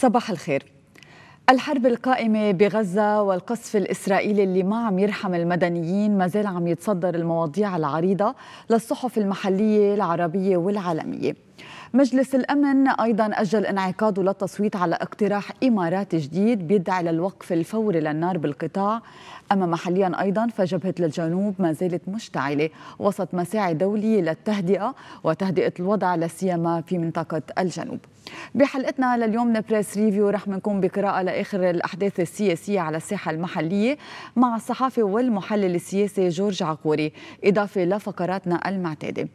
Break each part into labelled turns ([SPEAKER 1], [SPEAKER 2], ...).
[SPEAKER 1] صباح الخير الحرب القائمة بغزة والقصف الإسرائيلي اللي ما عم يرحم المدنيين ما زال عم يتصدر المواضيع العريضة للصحف المحلية العربية والعالمية مجلس الأمن أيضا أجل انعقاده للتصويت على اقتراح إمارات جديد بيدعي للوقف الفوري للنار بالقطاع أما محليا أيضا فجبهة للجنوب ما زالت مشتعلة وسط مساعي دولي للتهدئة وتهدئة الوضع لسيما في منطقة الجنوب بحلقتنا لليوم نبريس ريفيو رح منكم بقراءة لآخر الأحداث السياسية على الساحة المحلية مع الصحافي والمحلل السياسي جورج عقوري إضافة لفقراتنا المعتادة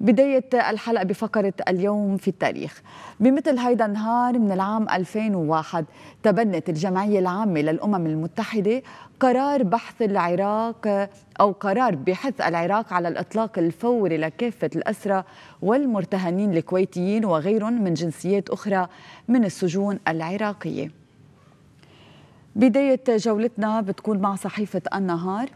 [SPEAKER 1] بداية الحلقة بفقرة اليوم يوم في التاريخ بمثل هيدا النهار من العام 2001 تبنت الجمعية العامة للأمم المتحدة قرار بحث العراق أو قرار بحث العراق على الإطلاق الفوري لكافة الأسرى والمرتهنين الكويتيين وغيرهم من جنسيات أخرى من السجون العراقية بداية جولتنا بتكون مع صحيفة النهار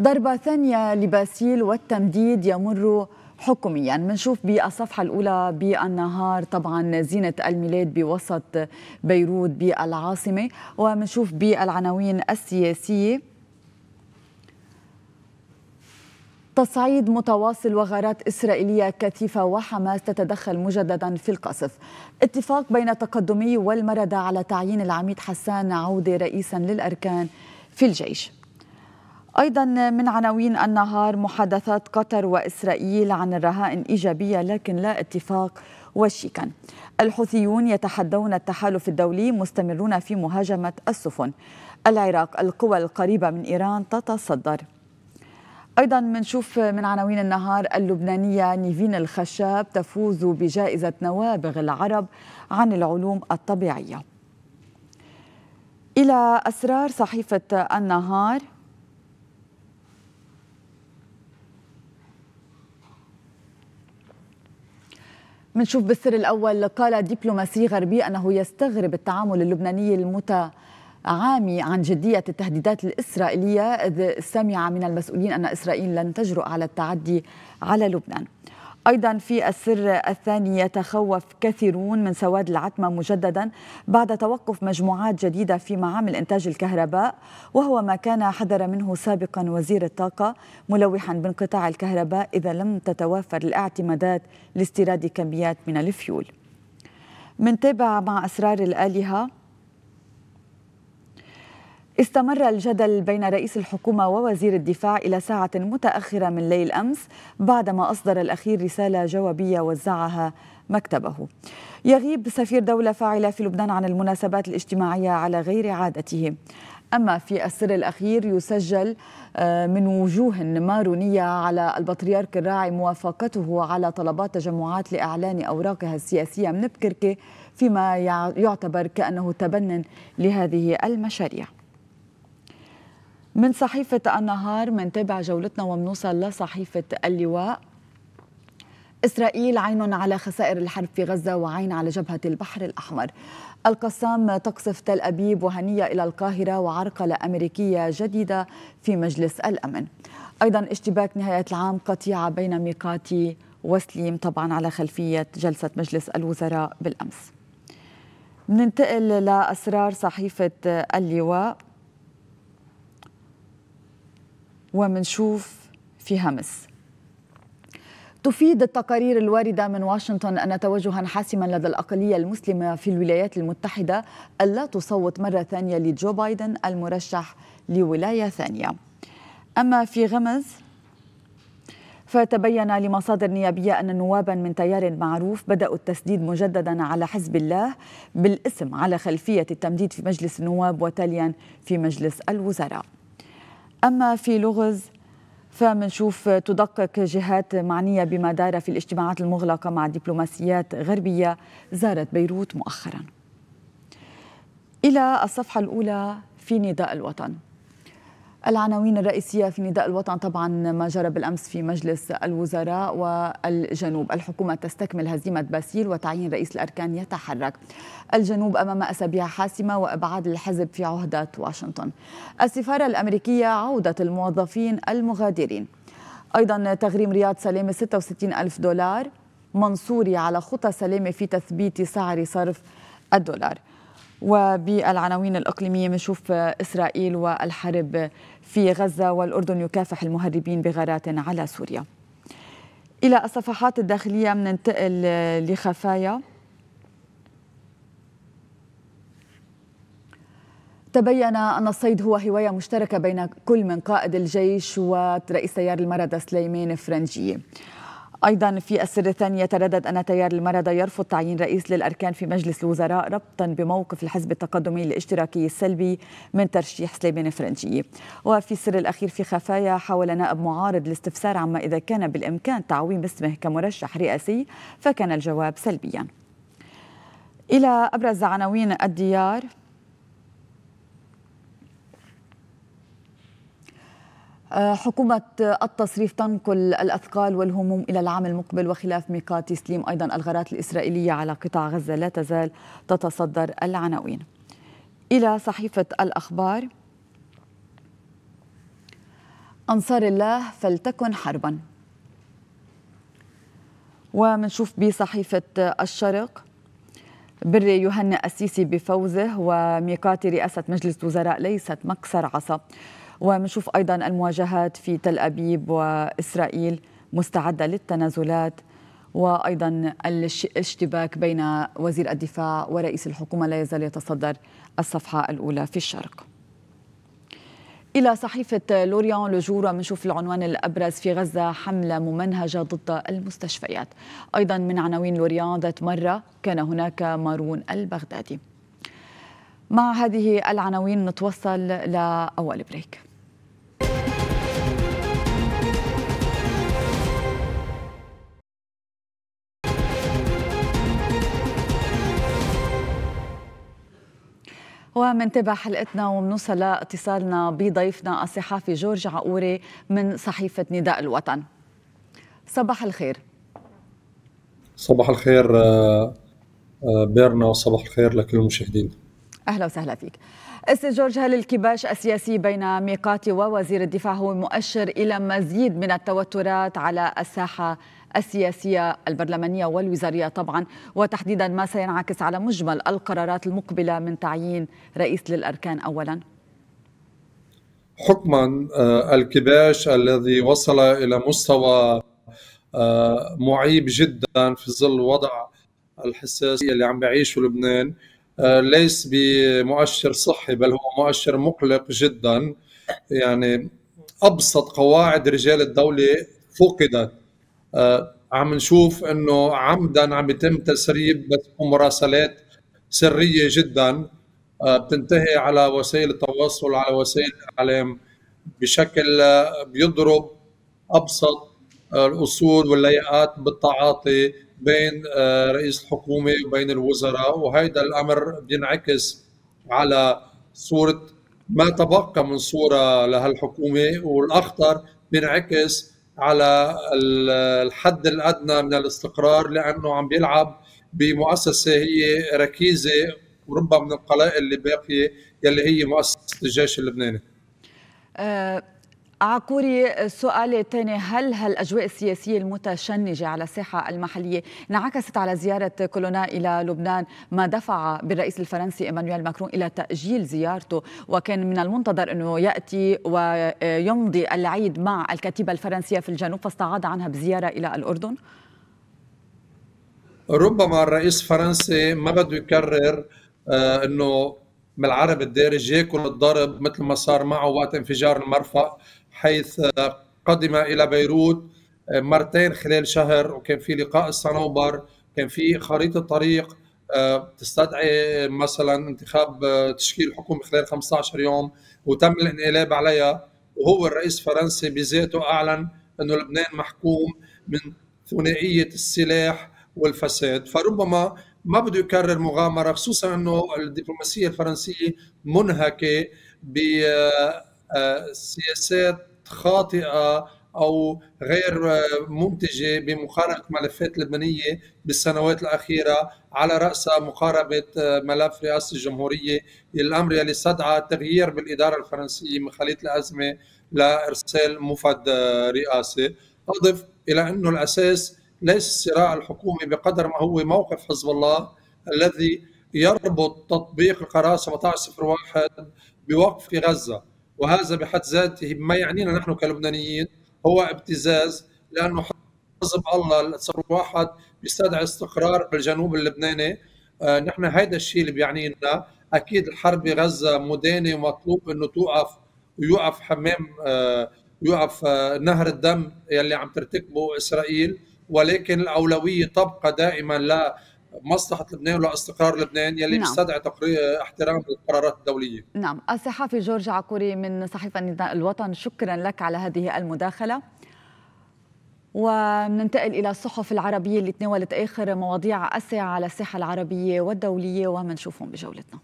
[SPEAKER 1] ضربة ثانية لباسيل والتمديد يمر حكوميا بنشوف بالصفحة الأولى بالنهار طبعا زينة الميلاد بوسط بيروت بالعاصمة وبنشوف بالعناوين السياسية تصعيد متواصل وغارات إسرائيلية كثيفة وحماس تتدخل مجددا في القصف اتفاق بين تقدمي والمردة على تعيين العميد حسان عودة رئيسا للأركان في الجيش أيضا من عناوين النهار محادثات قطر وإسرائيل عن الرهائن إيجابية لكن لا اتفاق وشيكا الحوثيون يتحدون التحالف الدولي مستمرون في مهاجمة السفن العراق القوى القريبة من إيران تتصدر ايضا منشوف من عناوين النهار اللبنانيه نيفين الخشاب تفوز بجائزه نوابغ العرب عن العلوم الطبيعيه الى اسرار صحيفه النهار منشوف بالسر الأول قال دبلوماسي غربي أنه يستغرب التعامل اللبناني المتى عامي عن جدية التهديدات الإسرائيلية إذ سمع من المسؤولين أن إسرائيل لن تجرؤ على التعدي على لبنان أيضا في السر الثاني يتخوف كثيرون من سواد العتمة مجددا بعد توقف مجموعات جديدة في معامل إنتاج الكهرباء وهو ما كان حذر منه سابقا وزير الطاقة ملوحا بانقطاع الكهرباء إذا لم تتوافر الاعتمادات لاستيراد كميات من الفيول منتابع مع أسرار الآلهة استمر الجدل بين رئيس الحكومة ووزير الدفاع إلى ساعة متأخرة من ليل أمس بعدما أصدر الأخير رسالة جوابية وزعها مكتبه يغيب سفير دولة فاعلة في لبنان عن المناسبات الاجتماعية على غير عادته أما في السر الأخير يسجل آه، من وجوه مارونية على البطريرك الراعي موافقته على طلبات تجمعات لإعلان أوراقها السياسية من بكركي فيما يعتبر كأنه تبنن لهذه المشاريع من صحيفة النهار منتابع جولتنا ومنوصل لصحيفة اللواء إسرائيل عين على خسائر الحرب في غزة وعين على جبهة البحر الأحمر القسام تقصف تل أبيب وهنية إلى القاهرة وعرقلة أمريكية جديدة في مجلس الأمن أيضا اشتباك نهاية العام قطيعة بين ميقاتي وسليم طبعا على خلفية جلسة مجلس الوزراء بالأمس ننتقل لأسرار صحيفة اللواء ومنشوف في همس تفيد التقارير الوارده من واشنطن ان توجها حاسما لدى الاقليه المسلمه في الولايات المتحده الا تصوت مره ثانيه لجو بايدن المرشح لولايه ثانيه. اما في غمز فتبين لمصادر نيابيه ان نوابا من تيار معروف بداوا التسديد مجددا على حزب الله بالاسم على خلفيه التمديد في مجلس النواب وتاليا في مجلس الوزراء. أما في لغز فمنشوف تدقق جهات معنية بما دار في الاجتماعات المغلقة مع دبلوماسيات غربية زارت بيروت مؤخرا إلى الصفحة الأولى في نداء الوطن العناوين الرئيسية في نداء الوطن طبعا ما جرى بالأمس في مجلس الوزراء والجنوب الحكومة تستكمل هزيمة باسيل وتعيين رئيس الأركان يتحرك الجنوب أمام أسابيع حاسمة وإبعاد الحزب في عهدة واشنطن السفارة الأمريكية عودة الموظفين المغادرين أيضا تغريم رياض سلامة 66 ألف دولار منصوري على خطى سلامة في تثبيت سعر صرف الدولار وبالعناوين الإقليمية بنشوف إسرائيل والحرب في غزة والأردن يكافح المهربين بغارات على سوريا إلى الصفحات الداخلية مننتقل لخفايا تبين أن الصيد هو هواية مشتركة بين كل من قائد الجيش ورئيس تيار المرضى سليمان فرنجي أيضا في السر الثاني يتردد أن تيار المرضى يرفض تعيين رئيس للأركان في مجلس الوزراء ربطا بموقف الحزب التقدمي الاشتراكي السلبي من ترشيح سليمان فرنجي وفي السر الأخير في خفايا حاول نائب معارض الاستفسار عما إذا كان بالإمكان تعويم اسمه كمرشح رئاسي فكان الجواب سلبيا إلى أبرز عناوين الديار آه، حكومة التصريف تنقل الأثقال والهموم إلى العام المقبل وخلاف ميقات تسليم أيضا الغارات الإسرائيلية على قطاع غزة لا تزال تتصدر العناوين إلى صحيفة الأخبار أنصار الله فلتكن حربا ومنشوف بصحيفة الشرق بري يهنئ السيسي بفوزه وميقاتي رئاسة مجلس وزراء ليست مكسر عصا ومنشوف أيضا المواجهات في تل أبيب وإسرائيل مستعدة للتنازلات وأيضا الاشتباك بين وزير الدفاع ورئيس الحكومة لا يزال يتصدر الصفحة الأولى في الشرق إلى صحيفة لوريان لجورة منشوف العنوان الأبرز في غزة حملة ممنهجة ضد المستشفيات أيضا من عناوين لوريان ذات مرة كان هناك مارون البغدادي مع هذه العناوين نتوصل لأول بريك ومنتابع حلقتنا ومنوصل لاتصالنا بضيفنا الصحافي جورج عقوري من صحيفة نداء الوطن صباح الخير
[SPEAKER 2] صباح الخير آه، آه، بيرنا وصباح الخير لكل المشاهدين
[SPEAKER 1] أهلا وسهلا فيك استاذ جورج هل الكباش السياسي بين ميقاتي ووزير الدفاع هو مؤشر الى مزيد من التوترات على الساحه السياسية البرلمانية والوزارية طبعا وتحديدا ما سينعكس على مجمل القرارات المقبلة من تعيين رئيس للأركان أولا
[SPEAKER 2] حكما آه، الكباش الذي وصل إلى مستوى آه، معيب جدا في ظل الوضع الحساسية اللي عم بيعيشه لبنان آه، ليس بمؤشر صحي بل هو مؤشر مقلق جدا يعني ابسط قواعد رجال الدوله فقدت آه، عم نشوف انه عمدا عم يتم تسريب بس مراسلات سريه جدا آه، بتنتهي على وسائل التواصل على وسائل الاعلام بشكل آه، بيضرب ابسط الاصول واللياقات بالتعاطي بين رئيس الحكومه وبين الوزراء وهذا الامر بينعكس على صوره ما تبقى من صوره لهالحكومه والاخطر بينعكس على الحد الادنى من الاستقرار لانه عم بيلعب بمؤسسه هي ركيزه وربما من القلائل اللي باقيه يلي هي مؤسسه الجيش اللبناني.
[SPEAKER 1] آه، عكوري السؤال الثاني هل هالأجواء السياسية المتشنجة على الساحة المحلية انعكست على زيارة كولونا إلى لبنان ما دفع بالرئيس الفرنسي إيمانويل ماكرون إلى تأجيل زيارته وكان من المنتظر أنه يأتي ويمضي العيد مع الكتيبة الفرنسية في الجنوب فاستعاد عنها بزيارة إلى الأردن
[SPEAKER 2] ربما الرئيس الفرنسي ما بده يكرر آه، أنه بالعرب الدارج ياكل الضرب مثل ما صار معه وقت انفجار المرفأ حيث قدم الى بيروت آه، مرتين خلال شهر وكان في لقاء الصنوبر كان في خريطه طريق آه، تستدعي مثلا انتخاب آه، تشكيل حكومه خلال 15 يوم وتم الانقلاب عليها وهو الرئيس الفرنسي بذاته اعلن انه لبنان محكوم من ثنائيه السلاح والفساد فربما ما بده يكرر مغامره خصوصا انه الدبلوماسيه الفرنسيه منهكه بسياسات خاطئه او غير آه، منتجه بمقارنه ملفات لبنانيه بالسنوات الاخيره على راس مقاربه آه، ملف رئاسه الجمهوريه الامر يلي استدعى تغيير بالاداره الفرنسيه من خليط الازمه لارسال مفد آه، رئاسي اضف الى انه الاساس ليس الصراع الحكومي بقدر ما هو موقف حزب الله الذي يربط تطبيق القرار 1701 بوقف غزه وهذا بحد ذاته ما يعنينا نحن كلبنانيين هو ابتزاز لانه حزب الله صار واحد بيستدعي استقرار بالجنوب اللبناني آه، نحن هيدا الشيء اللي بيعنينا اكيد الحرب بغزه مدانه ومطلوب انه توقف ويوقف حمام آه، يوقف آه، نهر الدم يلي عم ترتكبه اسرائيل ولكن الاولويه تبقى دائما مصلحة لبنان ولا استقرار لبنان يلي نعم. بيستدعي احترام القرارات الدولية
[SPEAKER 1] نعم الصحفي جورج عقوري من صحيفة نداء الوطن شكرا لك على هذه المداخلة وننتقل إلى الصحف العربية اللي تناولت آخر مواضيع أسعى على الساحة العربية والدولية ومنشوفهم بجولتنا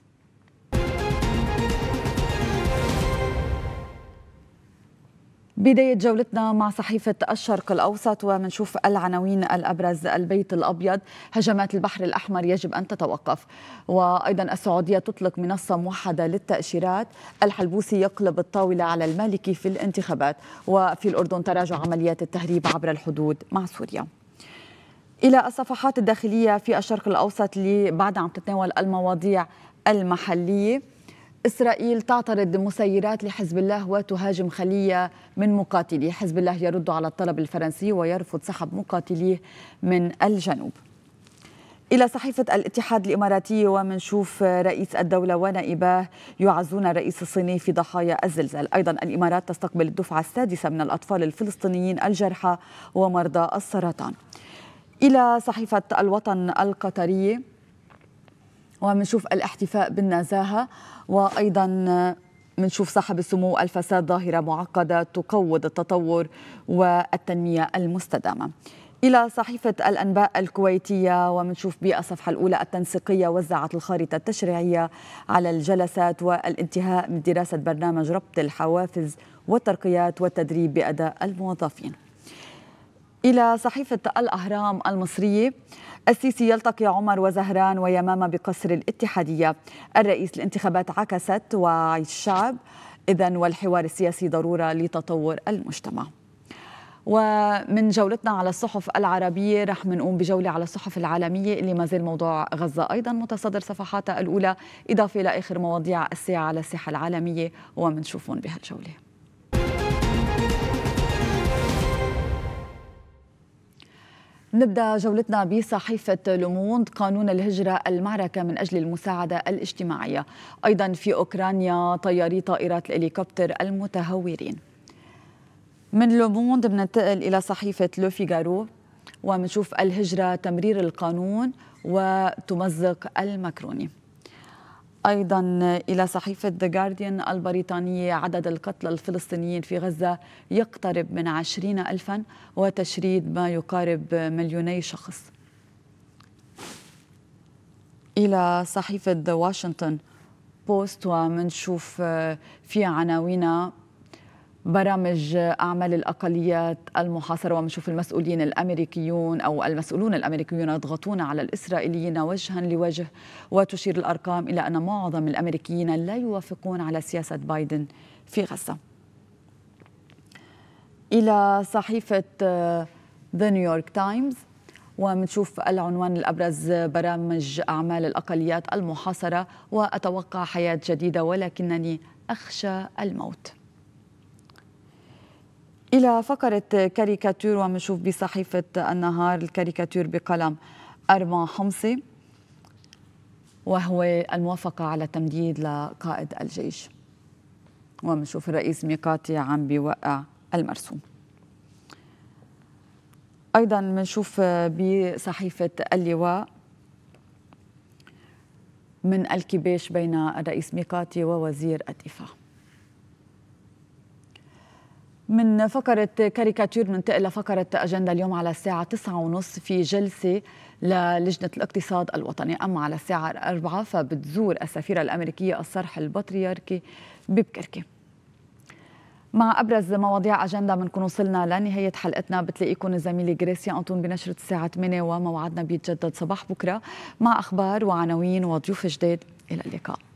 [SPEAKER 1] بداية جولتنا مع صحيفة الشرق الأوسط ومنشوف العناوين الأبرز البيت الأبيض هجمات البحر الأحمر يجب أن تتوقف وأيضا السعودية تطلق منصة موحدة للتأشيرات الحلبوسي يقلب الطاولة على المالكي في الانتخابات وفي الأردن تراجع عمليات التهريب عبر الحدود مع سوريا إلى الصفحات الداخلية في الشرق الأوسط اللي بعد عم تتناول المواضيع المحلية إسرائيل تعترض مسيرات لحزب الله وتهاجم خلية من مقاتليه حزب الله يرد على الطلب الفرنسي ويرفض سحب مقاتليه من الجنوب إلى صحيفة الاتحاد الإماراتي ومنشوف رئيس الدولة ونائباه يعزون الرئيس الصيني في ضحايا الزلزال أيضا الإمارات تستقبل الدفعة السادسة من الأطفال الفلسطينيين الجرحى ومرضى السرطان إلى صحيفة الوطن القطرية ومنشوف الاحتفاء بالنزاهة وأيضا منشوف صاحب السمو الفساد ظاهرة معقدة تقوض التطور والتنمية المستدامة إلى صحيفة الأنباء الكويتية ومنشوف بالصفحة الأولى التنسيقية وزعت الخارطة التشريعية على الجلسات والانتهاء من دراسة برنامج ربط الحوافز والترقيات والتدريب بأداء الموظفين إلى صحيفة الأهرام المصرية السيسي يلتقي عمر وزهران ويمامة بقصر الاتحادية الرئيس الانتخابات عكست وعي الشعب إذا والحوار السياسي ضرورة لتطور المجتمع ومن جولتنا على الصحف العربية رح منقوم بجولة على الصحف العالمية اللي ما زال موضوع غزة أيضا متصدر صفحاتها الأولى إضافة إلى آخر مواضيع الساعة على الساحة العالمية ومنشوفهم بهالجولة نبدا جولتنا بصحيفه لوموند قانون الهجره المعركه من اجل المساعده الاجتماعيه ايضا في اوكرانيا طياري طائرات الهليكوبتر المتهورين من لوموند بننتقل الى صحيفه لو فيغارو ومنشوف الهجره تمرير القانون وتمزق المكروني أيضا إلى صحيفة The Guardian البريطانية عدد القتلى الفلسطينيين في غزة يقترب من عشرين ألفا وتشريد ما يقارب مليوني شخص إلى صحيفة The Washington بوست ومنشوف في عناوينها برامج أعمال الأقليات المحاصرة ومنشوف المسؤولين الأمريكيون أو المسؤولون الأمريكيون يضغطون على الإسرائيليين وجها لوجه وتشير الأرقام إلى أن معظم الأمريكيين لا يوافقون على سياسة بايدن في غزة إلى صحيفة ذا نيويورك تايمز ومنشوف العنوان الأبرز برامج أعمال الأقليات المحاصرة وأتوقع حياة جديدة ولكنني أخشى الموت إلى فقرة كاريكاتير ومنشوف بصحيفة النهار الكاريكاتير بقلم أرما حمصي وهو الموافقة على تمديد لقائد الجيش ومنشوف الرئيس ميقاتي عم بيوقع المرسوم أيضا منشوف بصحيفة اللواء من الكباش بين الرئيس ميقاتي ووزير الدفاع من فقرة كاريكاتير ننتقل لفقرة أجندة اليوم على الساعة 9:30 في جلسة للجنة الاقتصاد الوطني أما على الساعة 4 فبتزور السفيرة الأمريكية الصرح البطريركي ببكركي مع أبرز مواضيع أجندة بنكون وصلنا لنهاية حلقتنا بتلاقيكم الزميلة غريسيا أنطون بنشرة الساعة 8 وموعدنا بيتجدد صباح بكرة مع أخبار وعناوين وضيوف جداد إلى اللقاء